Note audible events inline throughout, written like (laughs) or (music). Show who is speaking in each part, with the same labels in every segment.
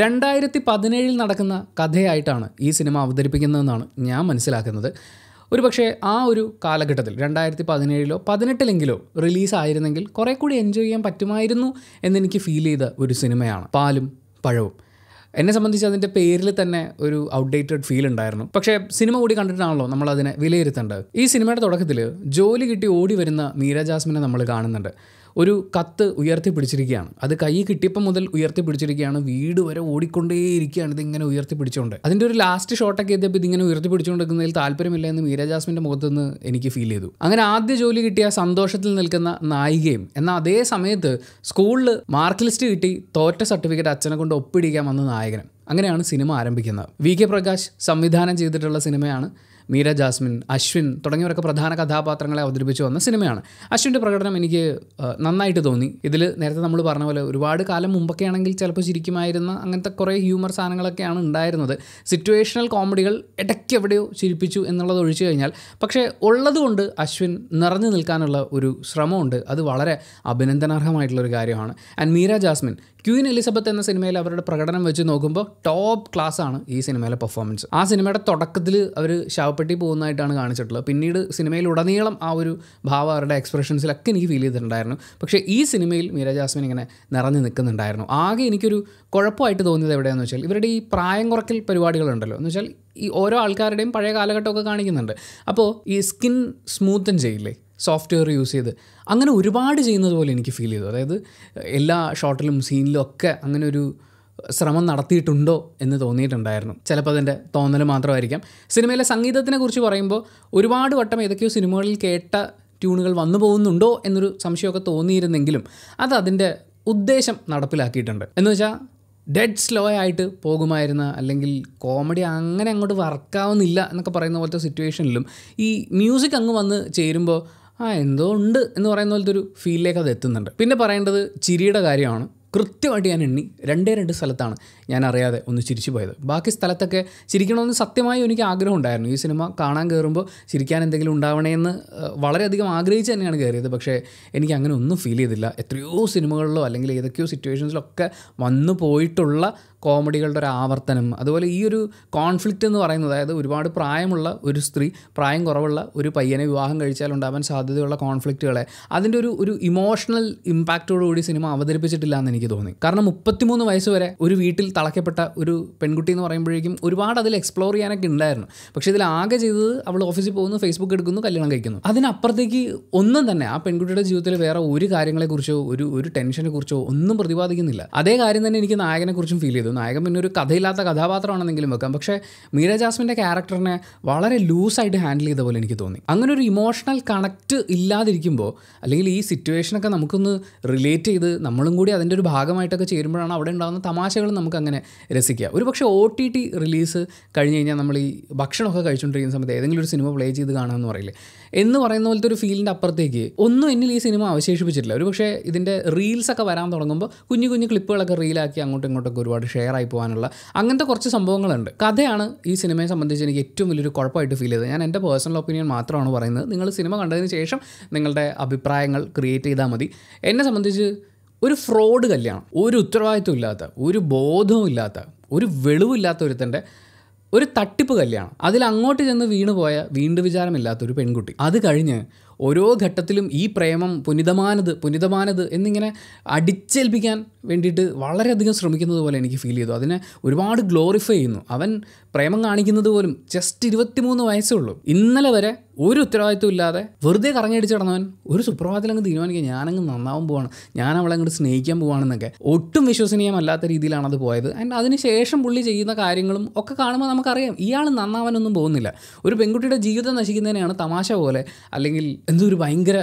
Speaker 1: രണ്ടായിരത്തി പതിനേഴിൽ നടക്കുന്ന കഥയായിട്ടാണ് ഈ സിനിമ അവതരിപ്പിക്കുന്നതെന്നാണ് ഞാൻ മനസ്സിലാക്കുന്നത് ഒരു പക്ഷേ ആ ഒരു കാലഘട്ടത്തിൽ രണ്ടായിരത്തി പതിനേഴിലോ പതിനെട്ടിലെങ്കിലോ റിലീസായിരുന്നെങ്കിൽ കുറേ കൂടി എൻജോയ് ചെയ്യാൻ പറ്റുമായിരുന്നു എന്നെനിക്ക് ഫീൽ ചെയ്ത ഒരു സിനിമയാണ് പാലും പഴവും എന്നെ സംബന്ധിച്ച് അതിൻ്റെ പേരിൽ തന്നെ ഒരു ഔട്ട്ഡേറ്റഡ് ഫീൽ ഉണ്ടായിരുന്നു പക്ഷേ സിനിമ കൂടി കണ്ടിട്ടാണല്ലോ നമ്മൾ അതിനെ വിലയിരുത്തേണ്ടത് ഈ സിനിമയുടെ തുടക്കത്തിൽ ജോലി കിട്ടി ഓടി വരുന്ന മീര ജാസ്മിനെ നമ്മൾ കാണുന്നുണ്ട് ഒരു കത്ത് ഉയർത്തിപ്പിടിച്ചിരിക്കുകയാണ് അത് കൈ കിട്ടിയപ്പോൾ മുതൽ ഉയർത്തിപ്പിടിച്ചിരിക്കുകയാണ് വീട് വരെ ഓടിക്കൊണ്ടേയിരിക്കുകയാണ് ഇതിങ്ങനെ ഉയർത്തിപ്പിടിച്ചുകൊണ്ട് അതിൻ്റെ ഒരു ലാസ്റ്റ് ഷോട്ടൊക്കെ എത്തിയപ്പോൾ ഇതിങ്ങനെ ഉയർത്തിപ്പിടിച്ചുകൊണ്ടിരിക്കുന്നതിൽ താല്പര്യമില്ല എന്ന് മീര ജാസ്മിൻ്റെ മുഖത്ത് നിന്ന് എനിക്ക് ഫീൽ ചെയ്തു അങ്ങനെ ആദ്യ ജോലി കിട്ടിയ സന്തോഷത്തിൽ നിൽക്കുന്ന നായികയും എന്നാൽ അതേ സമയത്ത് സ്കൂളിൽ മാർക്ക് ലിസ്റ്റ് കിട്ടി തോറ്റ സർട്ടിഫിക്കറ്റ് അച്ഛനെ കൊണ്ട് ഒപ്പിടിക്കാൻ വന്ന നായകനും അങ്ങനെയാണ് സിനിമ ആരംഭിക്കുന്നത് വി കെ പ്രകാശ് സംവിധാനം ചെയ്തിട്ടുള്ള സിനിമയാണ് നീര ജാസ്മിൻ അശ്വിൻ തുടങ്ങിയവരൊക്കെ പ്രധാന കഥാപാത്രങ്ങളെ അവതരിപ്പിച്ചു വന്ന സിനിമയാണ് അശ്വിൻ്റെ പ്രകടനം എനിക്ക് നന്നായിട്ട് തോന്നി ഇതിൽ നേരത്തെ നമ്മൾ പറഞ്ഞ പോലെ ഒരുപാട് കാലം മുമ്പൊക്കെ ആണെങ്കിൽ ചിലപ്പോൾ ചിരിക്കുമായിരുന്ന അങ്ങനത്തെ കുറേ ഹ്യൂമർ സാധനങ്ങളൊക്കെയാണ് ഉണ്ടായിരുന്നത് സിറ്റുവേഷണൽ കോമഡികൾ ഇടയ്ക്ക് എവിടെയോ ചിരിപ്പിച്ചു എന്നുള്ളത് ഒഴിച്ചു കഴിഞ്ഞാൽ പക്ഷേ ഉള്ളതുകൊണ്ട് അശ്വിൻ നിറഞ്ഞു നിൽക്കാനുള്ള ഒരു ശ്രമമുണ്ട് അത് വളരെ അഭിനന്ദനാർഹമായിട്ടുള്ളൊരു കാര്യമാണ് and Meera Jasmine queen Elizabeth എന്ന സിനിമയിൽ അവരുടെ പ്രകടനം വെച്ച് നോക്കുമ്പോൾ ടോപ്പ് ക്ലാസ് ആണ് ഈ സിനിമയിലെ പെർഫോമൻസ് ആ സിനിമയുടെ തുടക്കത്തിൽ അവർ ശവപ്പെട്ടി ഒറ്റപ്പെട്ടി പോകുന്നതായിട്ടാണ് കാണിച്ചിട്ടുള്ളത് പിന്നീട് ഉടനീളം ആ ഒരു ഭാവം അവരുടെ എക്സ്പ്രഷൻസിലൊക്കെ എനിക്ക് ഫീൽ ചെയ്തിട്ടുണ്ടായിരുന്നു പക്ഷേ ഈ സിനിമയിൽ മീര ജാസ്മിൻ ഇങ്ങനെ നിറഞ്ഞു നിൽക്കുന്നുണ്ടായിരുന്നു ആകെ എനിക്കൊരു കുഴപ്പമായിട്ട് തോന്നിയത് എവിടെയാണെന്ന് വെച്ചാൽ ഇവരുടെ ഈ പ്രായം കുറയ്ക്കൽ പരിപാടികളുണ്ടല്ലോ എന്ന് വെച്ചാൽ ഈ ഓരോ ആൾക്കാരുടെയും പഴയ കാലഘട്ടമൊക്കെ കാണിക്കുന്നുണ്ട് അപ്പോൾ ഈ സ്കിൻ സ്മൂത്തൻ ചെയ്യില്ലേ സോഫ്റ്റ്വെയർ യൂസ് ചെയ്ത് അങ്ങനെ ഒരുപാട് ചെയ്യുന്നത് പോലെ എനിക്ക് ഫീൽ ചെയ്തു അതായത് എല്ലാ ഷോട്ടിലും സീനിലും ഒക്കെ അങ്ങനെ ഒരു ശ്രമം നടത്തിയിട്ടുണ്ടോ എന്ന് തോന്നിയിട്ടുണ്ടായിരുന്നു ചിലപ്പോൾ അതിൻ്റെ തോന്നൽ മാത്രമായിരിക്കാം സിനിമയിലെ സംഗീതത്തിനെ കുറിച്ച് പറയുമ്പോൾ ഒരുപാട് വട്ടം ഏതൊക്കെയോ സിനിമകളിൽ കേട്ട ട്യൂണുകൾ വന്നു പോകുന്നുണ്ടോ എന്നൊരു സംശയമൊക്കെ തോന്നിയിരുന്നെങ്കിലും അത് അതിൻ്റെ ഉദ്ദേശം നടപ്പിലാക്കിയിട്ടുണ്ട് എന്ന് വെച്ചാൽ ഡെഡ് സ്ലോ ആയിട്ട് പോകുമായിരുന്ന അല്ലെങ്കിൽ കോമഡി അങ്ങനെ അങ്ങോട്ട് വർക്കാവുന്നില്ല എന്നൊക്കെ പറയുന്ന പോലത്തെ സിറ്റുവേഷനിലും ഈ മ്യൂസിക് അങ്ങ് വന്ന് ചേരുമ്പോൾ ആ എന്തോ ഉണ്ട് എന്ന് പറയുന്ന പോലത്തെ ഒരു ഫീലിലേക്ക് അത് എത്തുന്നുണ്ട് പിന്നെ പറയേണ്ടത് ചിരിയുടെ കാര്യമാണ് കൃത്യമായിട്ട് ഞാൻ എണ്ണി രണ്ടേ രണ്ട് സ്ഥലത്താണ് ഞാൻ അറിയാതെ ഒന്ന് ചിരിച്ചു പോയത് ബാക്കി സ്ഥലത്തൊക്കെ ചിരിക്കണമെന്ന് സത്യമായി എനിക്ക് ആഗ്രഹം ഉണ്ടായിരുന്നു ഈ സിനിമ കാണാൻ കയറുമ്പോൾ ചിരിക്കാൻ എന്തെങ്കിലും ഉണ്ടാവണമെന്ന് വളരെയധികം ആഗ്രഹിച്ച് തന്നെയാണ് കയറിയത് പക്ഷേ എനിക്ക് അങ്ങനെ ഒന്നും ഫീൽ ചെയ്തില്ല എത്രയോ സിനിമകളിലോ അല്ലെങ്കിൽ ഏതൊക്കെയോ സിറ്റുവേഷൻസിലൊക്കെ വന്നു പോയിട്ടുള്ള കോമഡികളുടെ ഒരു ആവർത്തനം അതുപോലെ ഈ ഒരു കോൺഫ്ലിക്റ്റ് എന്ന് പറയുന്നത് അതായത് ഒരുപാട് പ്രായമുള്ള ഒരു സ്ത്രീ പ്രായം കുറവുള്ള ഒരു പയ്യനെ വിവാഹം കഴിച്ചാൽ ഉണ്ടാവാൻ സാധ്യതയുള്ള കോൺഫ്ലിക്റ്റുകളെ അതിൻ്റെ ഒരു ഒരു ഇമോഷണൽ കൂടി സിനിമ അവതരിപ്പിച്ചിട്ടില്ല എന്ന് എനിക്ക് തോന്നി കാരണം മുപ്പത്തിമൂന്ന് വയസ്സ് വരെ ഒരു വീട്ടിൽ തളയ്ക്കപ്പെട്ട ഒരു പെൺകുട്ടി എന്ന് പറയുമ്പോഴേക്കും ഒരുപാട് അതിൽ എക്സ്പ്ലോർ ചെയ്യാനൊക്കെ ഉണ്ടായിരുന്നു പക്ഷേ ഇതിൽ ആകെ ചെയ്തത് അവൾ ഓഫീസിൽ പോകുന്നു ഫേസ്ബുക്ക് എടുക്കുന്നു കല്യാണം കഴിക്കുന്നു അതിനപ്പുറത്തേക്ക് ഒന്നും തന്നെ ആ പെൺകുട്ടിയുടെ ജീവിതത്തിൽ വേറെ ഒരു കാര്യങ്ങളെക്കുറിച്ചോ ഒരു ഒരു ടെൻഷനെ കുറിച്ചോ ഒന്നും പ്രതിപാദിക്കുന്നില്ല അതേ കാര്യം തന്നെ എനിക്ക് നായകനെക്കുറിച്ചും ഫീൽ ചെയ്തു നായകൻ പിന്നെ ഒരു കഥയില്ലാത്ത കഥാപാത്രമാണെന്നെങ്കിലും വെക്കാം പക്ഷേ മീര ജാസ്മിൻ്റെ ക്യാരക്ടറിനെ വളരെ ലൂസായിട്ട് ഹാൻഡിൽ ചെയ്ത പോലെ എനിക്ക് തോന്നി അങ്ങനെ ഒരു ഇമോഷണൽ കണക്റ്റ് ഇല്ലാതിരിക്കുമ്പോൾ അല്ലെങ്കിൽ ഈ സിറ്റുവേഷനൊക്കെ നമുക്കൊന്ന് റിലേറ്റ് ചെയ്ത് നമ്മളും കൂടി അതിൻ്റെ ഒരു ഭാഗമായിട്ടൊക്കെ ചേരുമ്പോഴാണ് അവിടെ ഉണ്ടാകുന്ന തമാശകൾ നമുക്ക് അങ്ങനെ രസിക്കുക ഒരു പക്ഷേ ഒ ടി ടി റിലീസ് കഴിഞ്ഞ് കഴിഞ്ഞാൽ നമ്മൾ ഈ ഭക്ഷണമൊക്കെ കഴിച്ചുകൊണ്ടിരിക്കുന്ന സമയത്ത് ഏതെങ്കിലും ഒരു സിനിമ പ്ലേ ചെയ്ത് കാണാമെന്ന് പറയില്ലേ എന്ന് പറയുന്ന പോലത്തെ ഒരു ഫീലിൻ്റെ അപ്പുറത്തേക്ക് ഒന്നും എന്നിൽ ഈ സിനിമ അവശേഷിപ്പിച്ചിട്ടില്ല ഒരു പക്ഷേ ഇതിൻ്റെ റീൽസൊക്കെ വരാൻ തുടങ്ങുമ്പോൾ കുഞ്ഞു കുഞ്ഞു ക്ലിപ്പുകളൊക്കെ റീലാക്കി അങ്ങോട്ടും ഇങ്ങോട്ടൊക്കെ ഒരുപാട് ഷെയർ ഷെയർ ആയി പോകാനുള്ള അങ്ങനത്തെ കുറച്ച് സംഭവങ്ങളുണ്ട് കഥയാണ് ഈ സിനിമയെ സംബന്ധിച്ച് എനിക്ക് ഏറ്റവും വലിയൊരു കുഴപ്പമായിട്ട് ഫീൽ ചെയ്തത് ഞാൻ എൻ്റെ പേഴ്സണൽ ഒപ്പീനിയൻ മാത്രമാണ് പറയുന്നത് നിങ്ങൾ സിനിമ കണ്ടതിന് ശേഷം നിങ്ങളുടെ അഭിപ്രായങ്ങൾ ക്രിയേറ്റ് ചെയ്താൽ മതി എന്നെ സംബന്ധിച്ച് ഒരു ഫ്രോഡ് കല്യാണം ഒരു ഉത്തരവാദിത്വം ഇല്ലാത്ത ഒരു ബോധവും ഇല്ലാത്ത ഒരു വെളിവില്ലാത്ത ഒരുത്തൻ്റെ ഒരു തട്ടിപ്പ് കല്യാണം അതിൽ അങ്ങോട്ട് ചെന്ന് വീണുപോയ വീണ്ടും വിചാരമില്ലാത്ത ഒരു പെൺകുട്ടി അത് കഴിഞ്ഞ് ഓരോ ഘട്ടത്തിലും ഈ പ്രേമം പുനിതമാനത് പുനിതമാനത് എന്നിങ്ങനെ അടിച്ചേൽപ്പിക്കാൻ വേണ്ടിയിട്ട് വളരെയധികം ശ്രമിക്കുന്നത് പോലെ എനിക്ക് ഫീൽ ചെയ്തു അതിനെ ഒരുപാട് ഗ്ലോറിഫൈ ചെയ്യുന്നു അവൻ പ്രേമം കാണിക്കുന്നത് പോലും ജസ്റ്റ് ഇരുപത്തിമൂന്ന് വയസ്സേ ഉള്ളൂ ഇന്നലെ വരെ ഒരു ഉത്തരവാദിത്വം ഇല്ലാതെ വെറുതെ കറങ്ങടിച്ച് നടന്നവൻ ഒരു സുപ്രഭാതത്തിൽ അങ്ങ് തീരുമാനിക്കുക ഞാനങ്ങ് നന്നാവാൻ പോവാണ് ഞാൻ അവളെ അങ്ങോട്ട് സ്നേഹിക്കാൻ പോവാണെന്നൊക്കെ ഒട്ടും വിശ്വസനീയമല്ലാത്ത രീതിയിലാണ് അത് പോയത് ആൻഡ് അതിനുശേഷം പുള്ളി ചെയ്യുന്ന കാര്യങ്ങളും ഒക്കെ കാണുമ്പോൾ നമുക്കറിയാം ഇയാൾ നന്നാവാനൊന്നും പോകുന്നില്ല ഒരു പെൺകുട്ടിയുടെ ജീവിതം നശിക്കുന്നതിനെയാണ് തമാശ പോലെ അല്ലെങ്കിൽ ഒരു ഭയങ്കര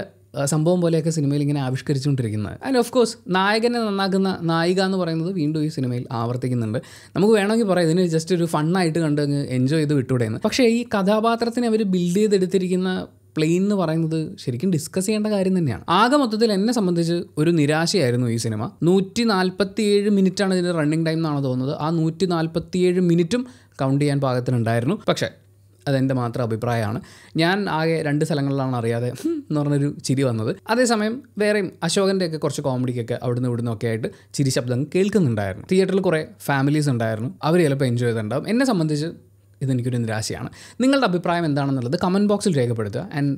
Speaker 1: സംഭവം പോലെയൊക്കെ സിനിമയിൽ ഇങ്ങനെ ആവിഷ്കരിച്ചുകൊണ്ടിരിക്കുന്നത് ആൻഡ് ഓഫ് കോഴ്സ് നായകനെ നന്നാക്കുന്ന നായിക എന്ന് പറയുന്നത് വീണ്ടും ഈ സിനിമയിൽ ആവർത്തിക്കുന്നുണ്ട് നമുക്ക് വേണമെങ്കിൽ പറയാം ഇതിന് ജസ്റ്റ് ഒരു ഫണ്ണായിട്ട് കണ്ട് എൻജോയ് ചെയ്ത് വിട്ടുവിടെയെന്ന് പക്ഷേ ഈ കഥാപാത്രത്തിനെ അവർ ബിൽഡ് ചെയ്തെടുത്തിരിക്കുന്ന പ്ലെയിൻ എന്ന് പറയുന്നത് ശരിക്കും ഡിസ്കസ് ചെയ്യേണ്ട കാര്യം തന്നെയാണ് ആകെ മൊത്തത്തിൽ എന്നെ സംബന്ധിച്ച് ഒരു നിരാശയായിരുന്നു ഈ സിനിമ നൂറ്റി നാൽപ്പത്തിയേഴ് മിനിറ്റാണ് ഇതിൻ്റെ റണ്ണിങ് ടൈം എന്നാണ് തോന്നുന്നത് ആ നൂറ്റി നാൽപ്പത്തിയേഴ് മിനിറ്റും കൗണ്ട് ചെയ്യാൻ പാകത്തിനുണ്ടായിരുന്നു പക്ഷേ അതെൻ്റെ മാത്രം അഭിപ്രായമാണ് ഞാൻ ആകെ രണ്ട് സ്ഥലങ്ങളിലാണ് അറിയാതെ (laughs) എന്ന് പറഞ്ഞൊരു ചിരി വന്നത് അതേസമയം വേറെയും അശോകൻ്റെയൊക്കെ കുറച്ച് കോമഡിക്കൊക്കെ അവിടുന്ന് ഇവിടുന്ന് ഒക്കെ ആയിട്ട് ചിരി ശബ്ദം കേൾക്കുന്നുണ്ടായിരുന്നു തിയേറ്ററിൽ കുറേ ഫാമിലീസ് ഉണ്ടായിരുന്നു അവർ ചിലപ്പോൾ എൻജോയ് ചെയ്തിട്ടുണ്ടാവും എന്നെ സംബന്ധിച്ച് ഇതെനിക്കൊരു നിരാശയാണ് നിങ്ങളുടെ അഭിപ്രായം എന്താണെന്നുള്ളത് കമൻറ്റ് ബോക്സിൽ രേഖപ്പെടുത്തുക ആൻഡ്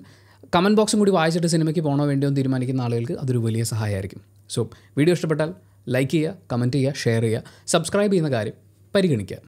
Speaker 1: കമൻറ്റ് ബോക്സും കൂടി വായിച്ചിട്ട് സിനിമയ്ക്ക് പോകണോ വേണ്ടിയോ എന്ന് തീരുമാനിക്കുന്ന ആളുകൾക്ക് അതൊരു വലിയ സഹായമായിരിക്കും സോ വീഡിയോ ഇഷ്ടപ്പെട്ടാൽ ലൈക്ക് ചെയ്യുക കമൻറ്റ് ചെയ്യുക ഷെയർ ചെയ്യുക സബ്സ്ക്രൈബ് ചെയ്യുന്ന കാര്യം പരിഗണിക്കുക